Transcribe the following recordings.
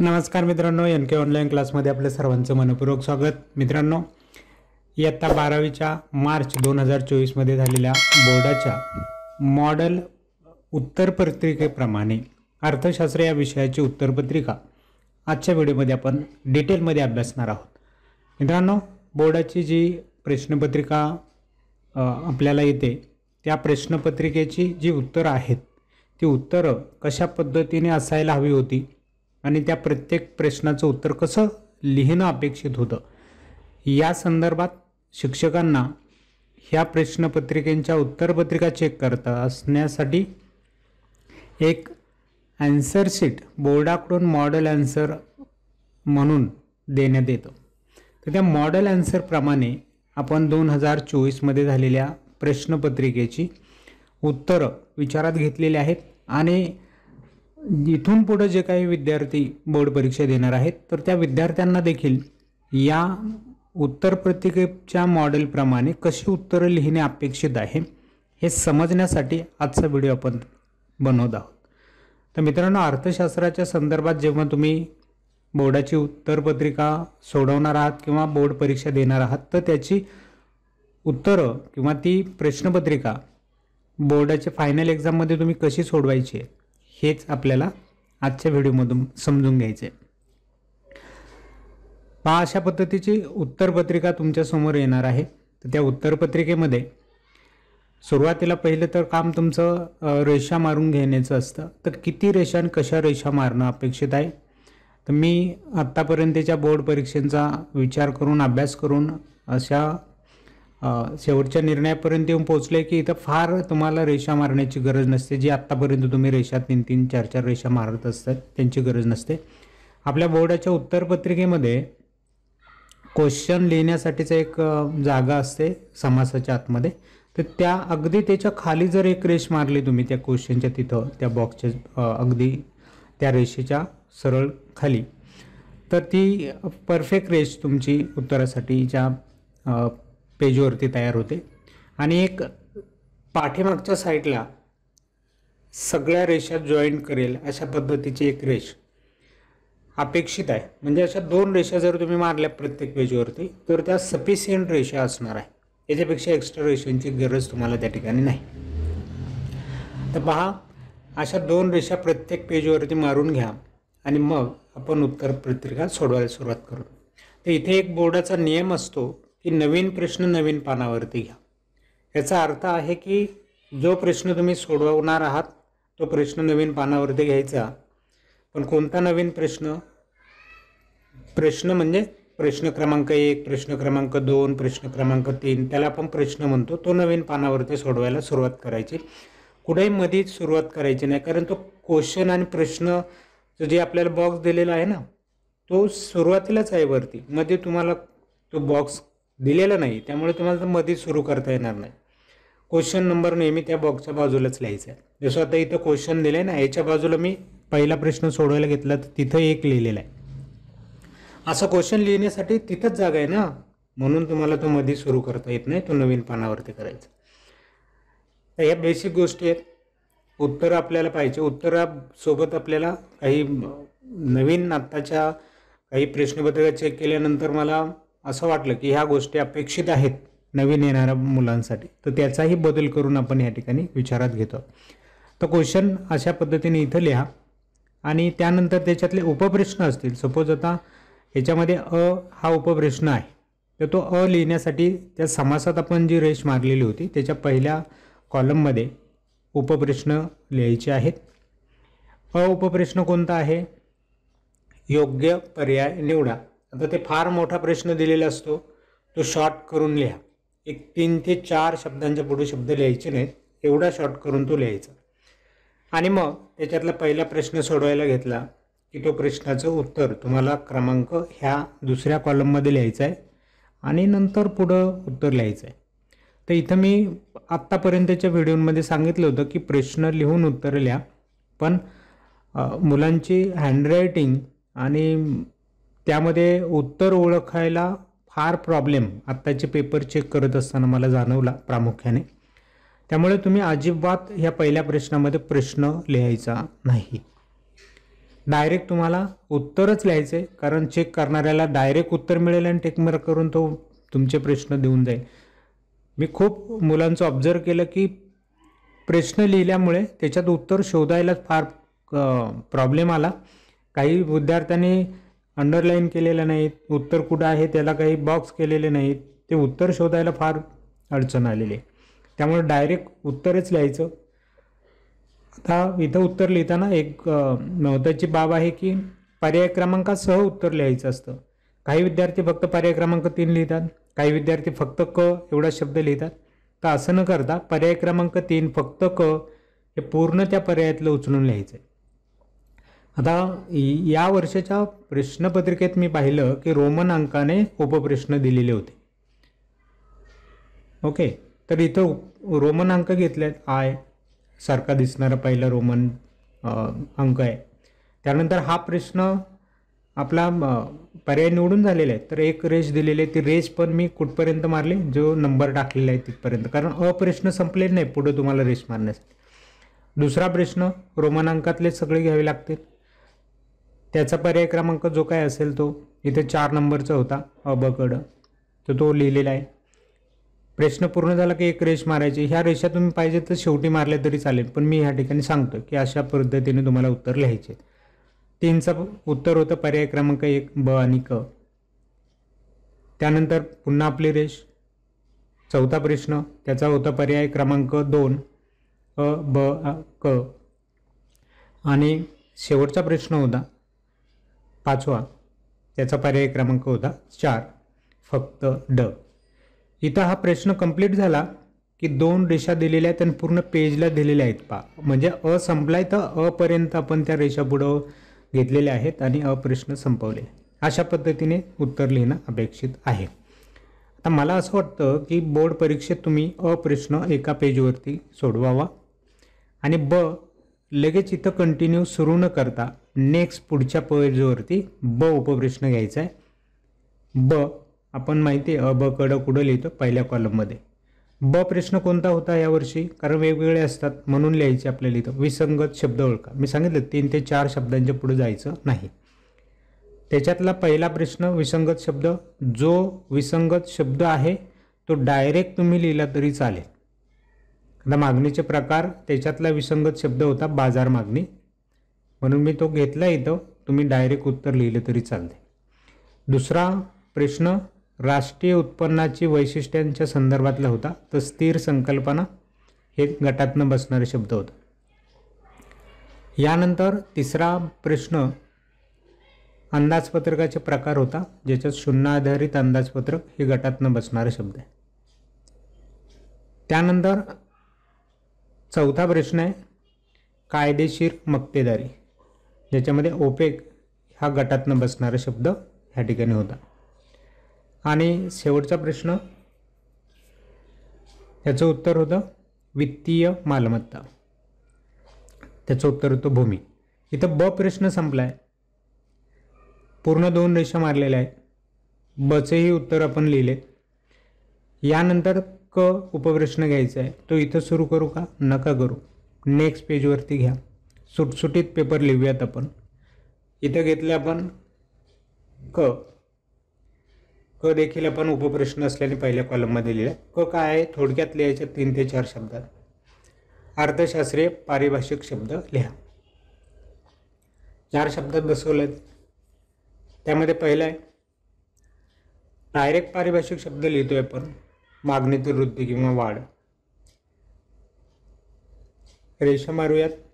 नमस्कार मित्रांनो एन के ऑनलाईन क्लासमध्ये आपलं सर्वांचं मनपूर्वक स्वागत मित्रांनो इयत्ता बारावीच्या मार्च दोन हजार चोवीसमध्ये झालेल्या बोर्डाच्या मॉडल उत्तरपत्रिकेप्रमाणे अर्थशास्त्र या विषयाची उत्तरपत्रिका आजच्या व्हिडिओमध्ये आपण डिटेलमध्ये अभ्यासणार आहोत मित्रांनो बोर्डाची जी प्रश्नपत्रिका आपल्याला येते त्या प्रश्नपत्रिकेची जी उत्तरं आहेत ती उत्तरं कशा पद्धतीने असायला हवी होती आणि त्या प्रत्येक प्रश्नाचं उत्तर कसं लिहिणं अपेक्षित होतं या संदर्भात शिक्षकांना ह्या प्रश्नपत्रिकेंच्या उत्तरपत्रिका चेक करता असण्यासाठी एक ॲन्सर शीट बोर्डाकडून मॉडेल ॲन्सर म्हणून देण्यात येतं तर त्या मॉडेल ॲन्सरप्रमाणे आपण दोन हजार चोवीसमध्ये झालेल्या प्रश्नपत्रिकेची उत्तरं विचारात घेतलेली आहेत आणि इथून पुढं जे काही विद्यार्थी बोर्ड परीक्षा देणार आहेत तर त्या विद्यार्थ्यांना देखील या उत्तर प्रतिकेच्या मॉडेलप्रमाणे कशी उत्तरं लिहिणे अपेक्षित आहे हे समजण्यासाठी आजचा व्हिडिओ आपण बनवत आहोत तर मित्रांनो अर्थशास्त्राच्या संदर्भात जेव्हा तुम्ही बोर्डाची उत्तरपत्रिका सोडवणार आहात किंवा बोर्ड परीक्षा देणार आहात तर त्याची उत्तरं किंवा ती प्रश्नपत्रिका बोर्डाच्या फायनल एक्झाममध्ये तुम्ही कशी सोडवायची आहे हेच आपल्याला आजच्या व्हिडिओमधून समजून घ्यायचं आहे पहा अशा पद्धतीची उत्तरपत्रिका तुमच्यासमोर येणार आहे तर त्या उत्तरपत्रिकेमध्ये सुरुवातीला पहिलं तर काम तुमचं रेषा मारून घेण्याचं असतं तर किती रेषा आणि कशा रेषा मारणं अपेक्षित आहे तर मी आत्तापर्यंतच्या बोर्ड परीक्षेचा विचार करून अभ्यास करून अशा शेवटच्या निर्णयापर्यंत येऊन पोहोचले की इथं फार तुम्हाला रेषा मारण्याची गरज नसते जी आत्तापर्यंत तुम्ही रेषा तीन तीन चार चार रेषा मारत असतात त्यांची गरज नसते आपल्या बोर्डाच्या उत्तरपत्रिकेमध्ये क्वेश्चन लिहिण्यासाठीचं एक जागा असते समासाच्या आतमध्ये तर त्या अगदी त्याच्या खाली जर एक रेष मारली तुम्ही त्या क्वेश्चनच्या तिथं त्या बॉक्सच्या अगदी त्या रेषेच्या सरळ खाली तर ती परफेक्ट रेष तुमची उत्तरासाठीच्या पेजवरती तयार होते आणि एक पाठीमागच्या साईडला सगळ्या रेषा जॉईन करेल अशा पद्धतीची एक रेष अपेक्षित आहे म्हणजे अशा दोन रेषा जर तुम्ही मारल्या प्रत्येक पेजवरती तर त्या सफिशियंट रेषा असणार आहे याच्यापेक्षा एक्स्ट्रा रेषांची गरज तुम्हाला त्या ठिकाणी नाही तर पहा अशा दोन रेषा प्रत्येक पेजवरती मारून घ्या आणि मग आपण उत्तर पत्रिका सोडवायला सुरुवात करू तर इथे एक बोर्डाचा नियम असतो की नवीन प्रश्न नवीन पानावरती घ्या याचा अर्थ आहे की जो प्रश्न तुम्ही सोडवणार आहात तो प्रश्न नवीन पानावरती घ्यायचा पण कोणता नवीन प्रश्न प्रश्न म्हणजे प्रश्न क्रमांक एक प्रश्न क्रमांक दोन प्रश्न क्रमांक तीन त्याला आपण प्रश्न म्हणतो तो नवीन पानावरती सोडवायला सुरुवात करायची कुठेही मधीच सुरुवात करायची नाही कारण तो क्वेश्चन आणि प्रश्न जे आपल्याला बॉक्स दिलेला आहे ना तो सुरुवातीलाच आहे वरती मध्ये तुम्हाला तो बॉक्स दिलेलं नाही त्यामुळे तुम्हाला मध्येच सुरू करता येणार नाही क्वेश्चन नंबर नेहमी त्या बॉक्सच्या बाजूलाच लिहायचा आहे जसं आता इथं क्वेश्चन दिलं आहे ना याच्या बाजूला मी पहिला प्रश्न सोडवायला घेतला तर तिथं एक लिहिलेला आहे असं क्वेश्चन लिहिण्यासाठी तिथंच जागा आहे ना म्हणून तुम्हाला तो मध्ये सुरू करता येत नाही तो नवीन पानावरती करायचा तर ह्या बेसिक गोष्टी आहेत उत्तर आपल्याला पाहिजे उत्तरासोबत आपल्याला काही नवीन आत्ताच्या काही प्रश्नपत्रिका चेक केल्यानंतर मला असं वाटलं की ह्या गोष्टी अपेक्षित आहेत नवीन येणाऱ्या मुलांसाठी तर त्याचाही बदल करून आपण या ठिकाणी विचारात घेतो तर क्वेश्चन अशा पद्धतीने इथं लिहा आणि त्यानंतर त्याच्यातले उपप्रश्न असतील सपोज आता ह्याच्यामध्ये अ हा उपप्रश्न आहे तर तो अ लिहिण्यासाठी त्या समासात आपण जी रेष मारलेली होती त्याच्या पहिल्या कॉलममध्ये उपप्रश्न लिहायचे आहेत अ उपप्रश्न कोणता आहे योग्य पर्याय निवडा आता ते फार मोठा प्रश्न दिलेला असतो तो शॉर्ट करून लिहा एक तीन ते चार शब्दांच्या पुढे शब्द लिहायचे नाहीत एवढा शॉर्ट करून तो लिहायचा आणि मग त्याच्यातला पहिला प्रश्न सोडवायला घेतला की तो प्रश्नाचं उत्तर तुम्हाला क्रमांक ह्या दुसऱ्या कॉलममध्ये लिहायचा आहे आणि नंतर पुढं उत्तर लिहायचं आहे तर इथं मी आत्तापर्यंतच्या व्हिडिओमध्ये सांगितलं होतं की प्रश्न लिहून उत्तर लिहा पण मुलांची हँडरायटिंग आणि त्यामध्ये उत्तर ओळखायला फार प्रॉब्लेम आत्ताचे पेपर चेक करत असताना मला जाणवला प्रामुख्याने त्यामुळे तुम्ही अजिबात ह्या पहिल्या प्रश्नामध्ये प्रश्न लिहायचा नाही डायरेक्ट तुम्हाला उत्तरच लिहायचं आहे कारण चेक करणाऱ्याला डायरेक्ट उत्तर मिळेल आणि टेकमर करून तो तुमचे प्रश्न देऊन जाईल मी खूप मुलांचं ऑब्झर्व केलं की प्रश्न लिहिल्यामुळे त्याच्यात उत्तर शोधायला फार प्रॉब्लेम आला काही विद्यार्थ्यांनी अंडरलाईन केलेलं नाहीत उत्तर कुठं आहे त्याला काही बॉक्स केलेले नाहीत ते उत्तर शोधायला फार अडचण आलेली आहे त्यामुळे डायरेक्ट उत्तरच लिहायचं आता इथं उत्तर लिहिताना एक महत्त्वाची बाब आहे की पर्याय क्रमांकासह उत्तर लिहायचं असतं काही विद्यार्थी फक्त पर्याय क्रमांक तीन लिहितात काही विद्यार्थी फक्त क एवढा शब्द लिहितात तर असं न करता पर्याय क्रमांक तीन फक्त क हे पूर्ण त्या पर्यायातलं उचलून लिहायचं आहे आता या वर्षाच्या प्रश्नपत्रिकेत मी पाहिलं की रोमन अंकाने उपप्रश्न दिलेले होते ओके तर इथं रोमन अंक आहेत आय सारखा दिसणारा पहिला रोमन अंक आहे त्यानंतर हा प्रश्न आपला पर्याय निवडून झालेला आहे तर एक रेश दिलेली आहे ती रेस पण मी कुठपर्यंत मारली जो नंबर टाकलेला आहे तिथपर्यंत कारण अप्रश्न प्रश्न संपलेले नाही पुढं तुम्हाला रेष मारण्यासाठी दुसरा प्रश्न रोमनांकातले सगळे घ्यावे लागतील त्याचा पर्याय क्रमांक जो काय असेल तो इथे चार नंबरचा होता अबकडं तर तो, तो लिहिलेला आहे प्रश्न पूर्ण झाला की एक रेष मारायची ह्या रेषा तुम्ही पाहिजे तर शेवटी मारल्या तरी चालेल पण मी ह्या ठिकाणी सांगतो की अशा पद्धतीने तुम्हाला उत्तर लिहायचे तीनचा उत्तर होतं पर्याय क्रमांक एक ब आणि क त्यानंतर पुन्हा आपली रेष चौथा प्रश्न त्याचा होता पर्याय क्रमांक दोन अ ब क आणि शेवटचा प्रश्न होता पाचवा त्याचा पर्याय क्रमांक होता चार फक्त ड इथं हा प्रश्न कंप्लीट झाला की दोन रेषा दिलेल्या आहेत आणि पूर्ण पेजला दिलेल्या आहेत पा म्हणजे अ संपलाय तर अपर्यंत आपण त्या रेषा पुढं घेतलेल्या आहेत आणि अप्रश्न संपवले अशा पद्धतीने उत्तर लिहिणं अपेक्षित आहे आता मला असं वाटतं की बोर्ड परीक्षेत तुम्ही अप्रश्न एका पेजवरती सोडवावा आणि ब लगेच इथं कंटिन्यू सुरू न करता नेक्स्ट पुढच्या पळजोवरती ब उपप्रश्न घ्यायचा आहे ब आपण माहिती आहे अ ब कड कुठं लिहितो पहिल्या कॉलममध्ये ब प्रश्न कोणता होता यावर्षी कारण वेगवेगळे असतात म्हणून लिहायचे आपल्याला इथं विसंगत शब्द ओळखा मी सांगितलं तीन ते चार शब्दांच्या पुढे जायचं नाही त्याच्यातला पहिला प्रश्न विसंगत शब्द जो विसंगत शब्द आहे तो डायरेक्ट तुम्ही लिहिला तरी चालेल आता मागणीचे प्रकार त्याच्यातला विसंगत शब्द होता बाजार मागणी म्हणून मी तो घेतला इथं तुम्ही डायरेक्ट उत्तर लिहिले तरी चालते दुसरा प्रश्न राष्ट्रीय उत्पन्नाची वैशिष्ट्यांच्या संदर्भातला होता तर स्थिर संकल्पना हे गटातनं बसणारे शब्द होता यानंतर तिसरा प्रश्न अंदाजपत्रकाचे प्रकार होता ज्याच्यात शून्य आधारित अंदाजपत्रक हे गटातनं बसणारे शब्द आहे त्यानंतर चौथा प्रश्न आहे कायदेशीर मक्तेदारी ज्याच्यामध्ये ओपेक हा गटातनं बसणारा शब्द ह्या ठिकाणी होता आणि शेवटचा प्रश्न त्याचं उत्तर होतं वित्तीय मालमत्ता त्याचं उत्तर होतं भूमी इथं ब प्रश्न संपला पूर्ण दोन रेषा मारलेल्या आहेत बचेही उत्तर आपण लिहिले यानंतर क उपप्रश्न घ्यायचा आहे तो इथं सुरू करू का नका करू नेक्स्ट पेजवरती घ्या सुटसुटीत पेपर लिहूयात आपण इथं घेतले आपण क क देखील आपण उपप्रश्न असल्याने पहिल्या कॉलममध्ये लिहिला क काय आहे थोडक्यात लिहायच्या तीन ते चार शब्दात अर्थशास्त्रीय पारिभाषिक शब्द लिहा चार शब्दात बसवले त्यामध्ये पहिलं आहे डायरेक्ट पारिभाषिक शब्द लिहितो आहे आपण मागणीतील वृद्धी किंवा वाढ रेषा मारूयात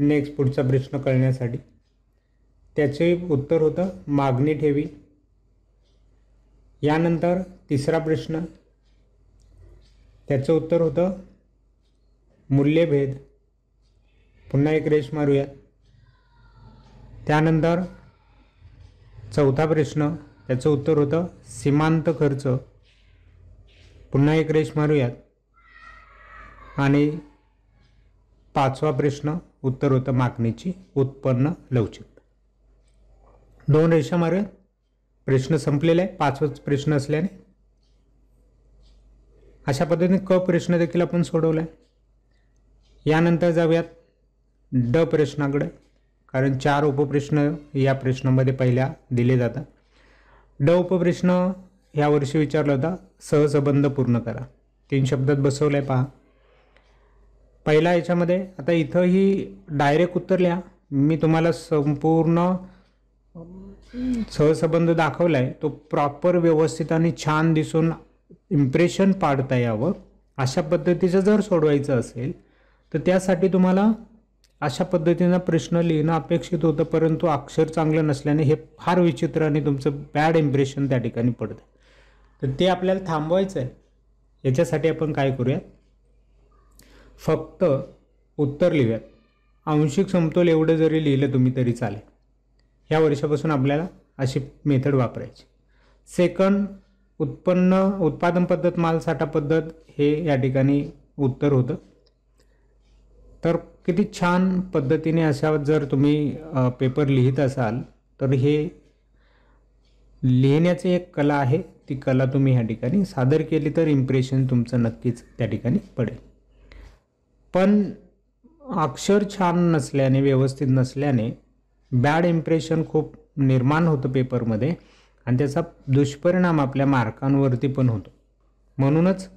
नेक्स्ट पुढचा प्रश्न कळण्यासाठी त्याचे उत्तर होतं मागणी ठेवी यानंतर तिसरा प्रश्न त्याचं उत्तर होतं मूल्यभेद पुन्हा एक रेश मारूया त्यानंतर चौथा प्रश्न त्याचं उत्तर होतं सीमांत खर्च पुन्हा एक रेश मारूयात आणि पाचवा प्रश्न उत्तर होतं मागणीची उत्पन्न लवचिक दोन रेषा मार प्रश्न संपलेला आहे पाचवाच प्रश्न असल्याने अशा पद्धतीने क प्रश्न देखील आपण सोडवला आहे यानंतर जाऊयात ड प्रश्नाकडे कारण चार उपप्रश्न या प्रश्नामध्ये पहिल्या दिले जातात ड उपप्रश्न या वर्षी विचारला होता सहसंबंध पूर्ण करा तीन शब्दात बसवलंय आहे पहा पहिला याच्यामध्ये आता इथंही डायरेक्ट उत्तर लिहा मी तुम्हाला संपूर्ण सहसंबंध दाखवला आहे तो प्रॉपर व्यवस्थित आणि छान दिसून इम्प्रेशन पाडता यावं अशा पद्धतीचं जर सोडवायचं असेल तर त्यासाठी तुम्हाला अशा पद्धतीनं प्रश्न लिहिणं अपेक्षित होतं परंतु अक्षर चांगलं नसल्याने हे फार विचित्र आणि तुमचं बॅड इम्प्रेशन त्या ठिकाणी पडतं तर ते आपल्याला थांबवायचं आहे याच्यासाठी आपण काय करूयात फक्त उत्तर लिहूयात आंशिक समतोल एवढं जरी लिहिलं तुम्ही तरी चालेल ह्या वर्षापासून आपल्याला अशी मेथड वापरायची सेकंड उत्पन्न उत्पादन पद्धत मालसाठा पद्धत हे या ठिकाणी उत्तर होतं तर किती छान पद्धतीने अशा जर तुम्ही पेपर लिहित असाल तर हे लिहिण्याची एक कला आहे ती कला तुम्ही ह्या ठिकाणी सादर केली तर इम्प्रेशन तुमचं नक्कीच त्या ठिकाणी पडेल पण अक्षर छान नसल्याने व्यवस्थित नसल्याने बॅड इम्प्रेशन खूप निर्माण होतं पेपरमध्ये आणि त्याचा दुष्परिणाम आपल्या मार्कांवरती पण होतो म्हणूनच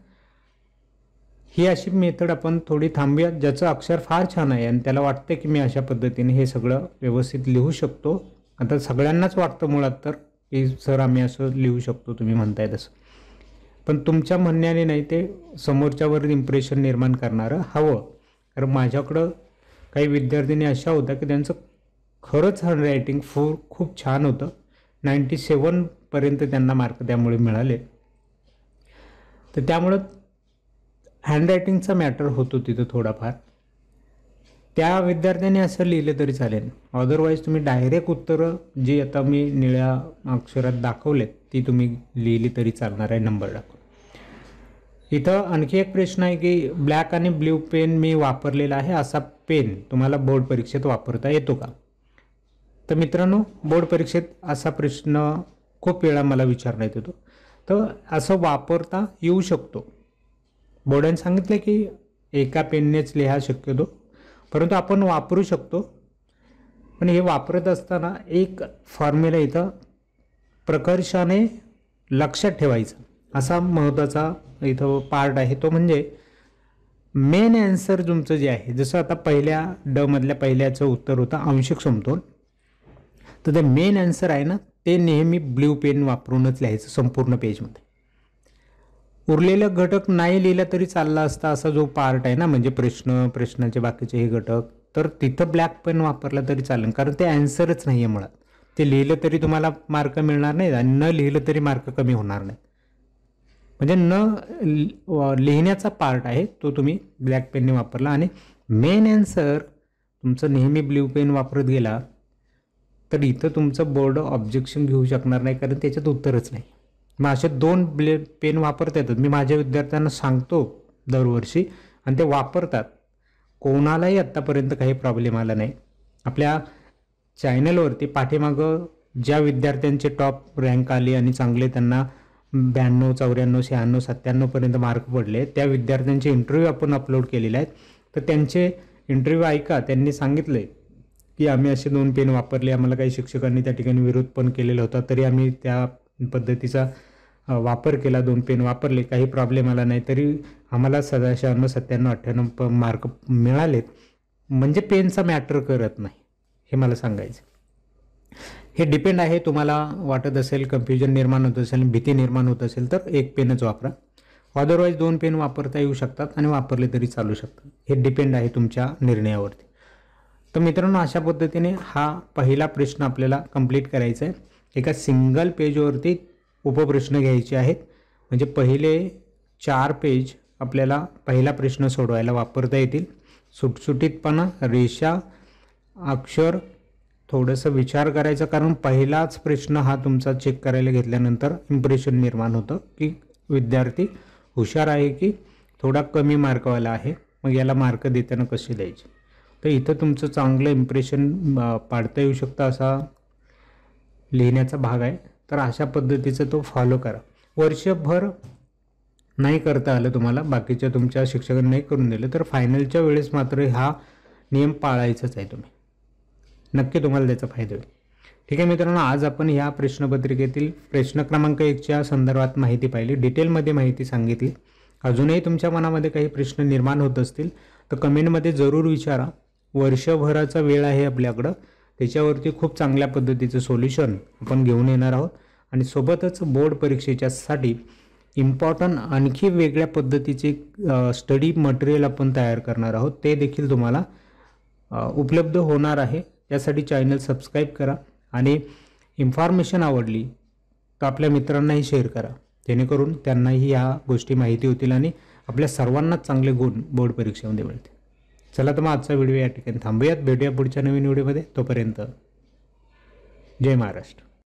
ही अशी मेथड आपण थोडी थांबूयात ज्याचं अक्षर फार छान आहे आणि त्याला वाटतं की मी अशा पद्धतीने हे सगळं व्यवस्थित लिहू शकतो आता सगळ्यांनाच वाटतं मुळात तर की सर आम्ही असं लिहू शकतो तुम्ही म्हणताय तसं पण तुमच्या म्हणण्याने नाही ते समोरच्यावर इम्प्रेशन निर्माण करणारं हवं कारण माझ्याकडं काही विद्यार्थ्यांनी अशा होत्या की त्यांचं खरंच हँडरायटिंग फूर खूप छान होतं नाईन्टी सेवनपर्यंत त्यांना मार्क त्यामुळे मिळाले तर त्यामुळं हँडरायटिंगचा मॅटर होतो तिथं थोडाफार त्या विद्यार्थ्यांनी असं लिहिलं तरी चालेल अदरवाईज तुम्ही डायरेक्ट उत्तरं जी आता मी निळ्या अक्षरात दाखवलेत ती तुम्ही लिहिली तरी चालणार आहे नंबर दाखवून इथं आणखी एक प्रश्न आहे की ब्लॅक आणि ब्ल्यू पेन मी वापरलेला आहे असा पेन तुम्हाला बोर्ड परीक्षेत वापरता येतो का तर मित्रांनो बोर्ड परीक्षेत असा प्रश्न खूप वेळा मला विचारण्यात येतो तर असं वापरता येऊ शकतो बोर्डाने सांगितलं की एका पेननेच लिहा शक्यतो परंतु आपण वापरू शकतो पण हे वापरत असताना एक फॉर्म्युला इथं प्रकर्षाने लक्षात ठेवायचं असा महत्त्वाचा इथं पार्ट आहे तो म्हणजे मेन ॲन्सर तुमचं जे आहे जसं आता पहिल्या ड मधल्या पहिल्याचं उत्तर होतं आंशिक समतोल तर ते मेन ॲन्सर आहे ना ते नेहमी ब्ल्यू पेन वापरूनच लिहायचं संपूर्ण पेजमध्ये उरलेला घटक नाही लिहिला तरी चालला असता असा जो पार्ट आहे ना म्हणजे प्रश्न प्रश्नाचे बाकीचे हे घटक तर तिथं ब्लॅक पेन वापरला तरी चालेल कारण ते ॲन्सरच नाही आहे मुळात ते लिहिलं तरी तुम्हाला मार्क मिळणार नाहीत आणि न लिहिलं तरी मार्क कमी होणार नाही म्हणजे न लिहिण्याचा पार्ट आहे तो तुम्ही ब्लॅक पेनने वापरला आणि मेन ॲन्सर तुमचं नेहमी ब्ल्यू पेन वापरत गेला तर इथं तुमचं बोर्ड ऑब्जेक्शन घेऊ शकणार नाही कारण त्याच्यात उत्तरच नाही मग असे दोन ब्ले पेन वापरता येतात मी माझ्या विद्यार्थ्यांना सांगतो दरवर्षी आणि ते वापरतात कोणालाही आत्तापर्यंत काही प्रॉब्लेम आला नाही आपल्या चॅनलवरती पाठीमागं ज्या विद्यार्थ्यांचे टॉप रँक आले आणि चांगले त्यांना ब्याण्णव चौऱ्याण्णव शहाण्णव सत्त्याण्णवपर्यंत मार्क पडले त्या विद्यार्थ्यांचे इंटरव्ह्यू आपण अपलोड केलेले आहेत तर त्यांचे इंटरव्ह्यू ऐका त्यांनी सांगितले की आम्ही असे दोन पेन वापरले आम्हाला काही शिक्षकांनी त्या ठिकाणी विरोध पण केलेला होता तरी आम्ही त्या पद्धतीचा वापर केला दोन पेन वापरले काही प्रॉब्लेम आला नाही तरी आम्हाला सदा शहाण्णव सत्त्याण्णव अठ्ठ्याण्णव मार्क मिळालेत म्हणजे पेनचा मॅटर करत नाही हे मला सांगायचं हे डिपेंड आहे तुम्हाला वाटत असेल कन्फ्युजन निर्माण होत असेल भीती निर्माण होत असेल तर एक पेनच वापरा अदरवाईज दोन पेन वापरता येऊ शकतात आणि वापरले तरी चालू शकतात हे डिपेंड आहे तुमच्या निर्णयावरती तर मित्रांनो अशा पद्धतीने हा पहिला प्रश्न आपल्याला कंप्लीट करायचा आहे एका सिंगल पेजवरती उपप्रश्न घ्यायचे आहेत म्हणजे पहिले चार पेज आपल्याला पहिला प्रश्न सोडवायला वापरता येतील सुटसुटीतपणा रेषा अक्षर थोडंसं विचार करायचा कारण पहिलाच प्रश्न हा तुमचा चेक करायला घेतल्यानंतर इम्प्रेशन निर्माण होतं की विद्यार्थी हुशार आहे की थोडा कमी मार्कवाला आहे मग याला मार्क देताना कसे द्यायचे तर इथं तुमचं चांगलं इम्प्रेशन पाडता येऊ शकतं असा लिहिण्याचा भाग आहे तर अशा पद्धतीचं तो फॉलो करा वर्षभर नाही करता आलं तुम्हाला बाकीच्या तुमच्या शिक्षकांनी करून दिलं तर फायनलच्या वेळेस मात्र हा नियम पाळायचाच आहे तुम्ही नक्की तुम्हाला त्याचा फायदा होईल ठीक आहे मित्रांनो आज आपण या प्रश्नपत्रिकेतील प्रश्न क्रमांक एकच्या संदर्भात माहिती पाहिली डिटेलमध्ये माहिती सांगितली अजूनही तुमच्या मनामध्ये काही प्रश्न निर्माण होत असतील तर कमेंटमध्ये जरूर विचारा वर्षभराचा वेळ आहे आपल्याकडं त्याच्यावरती खूप चांगल्या पद्धतीचं सोल्युशन आपण घेऊन येणार आहोत आणि सोबतच बोर्ड परीक्षेच्यासाठी इम्पॉर्टंट आणखी वेगळ्या पद्धतीचे स्टडी मटेरियल आपण तयार करणार आहोत ते देखील तुम्हाला उपलब्ध होणार आहे यासाठी चॅनल सबस्क्राईब करा आणि इन्फॉर्मेशन आवडली तर आपल्या मित्रांनाही शेअर करा जेणेकरून त्यांनाही ह्या गोष्टी माहिती होतील आणि आपल्या सर्वांनाच चांगले गुण बोर्ड परीक्षेमध्ये मिळतील चला तर मग आजचा व्हिडिओ या ठिकाणी थांबूयात भेटूया पुढच्या नवीन व्हिडिओमध्ये तोपर्यंत जय महाराष्ट्र